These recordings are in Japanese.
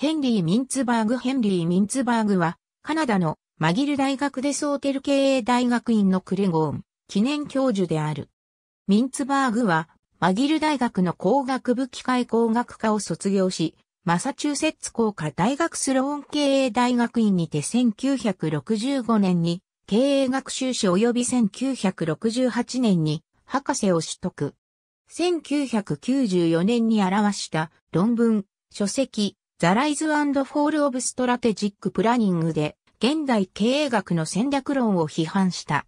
ヘンリー・ミンツバーグヘンリー・ミンツバーグは、カナダのマギル大学でソーテル経営大学院のクレゴーン記念教授である。ミンツバーグは、マギル大学の工学部機械工学科を卒業し、マサチューセッツ工科大学スローン経営大学院にて1965年に経営学修士及び1968年に博士を取得。1994年に表した論文、書籍、ザライズ・フォール・オブ・ストラテジック・プラニングで、現代経営学の戦略論を批判した。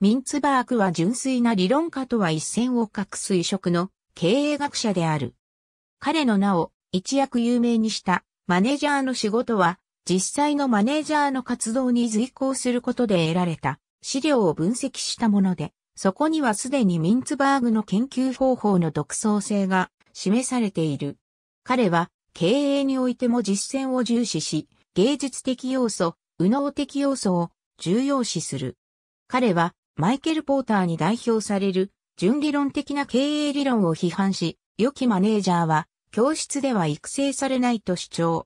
ミンツバークは純粋な理論家とは一線を画す移植の経営学者である。彼の名を一躍有名にしたマネージャーの仕事は、実際のマネージャーの活動に随行することで得られた資料を分析したもので、そこにはすでにミンツバーグの研究方法の独創性が示されている。彼は経営においても実践を重視し、芸術的要素、右脳的要素を重要視する。彼はマイケル・ポーターに代表される純理論的な経営理論を批判し、良きマネージャーは教室では育成されないと主張。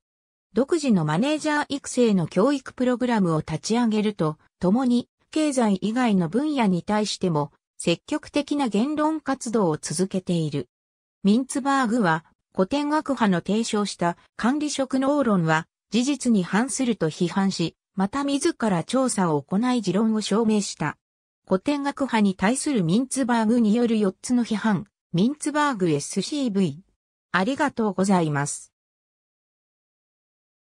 独自のマネージャー育成の教育プログラムを立ち上げると、共に経済以外の分野に対しても積極的な言論活動を続けている。ミンツバーグは古典学派の提唱した管理職能論は事実に反すると批判し、また自ら調査を行い持論を証明した。古典学派に対するミンツバーグによる4つの批判、ミンツバーグ SCV。ありがとうございます。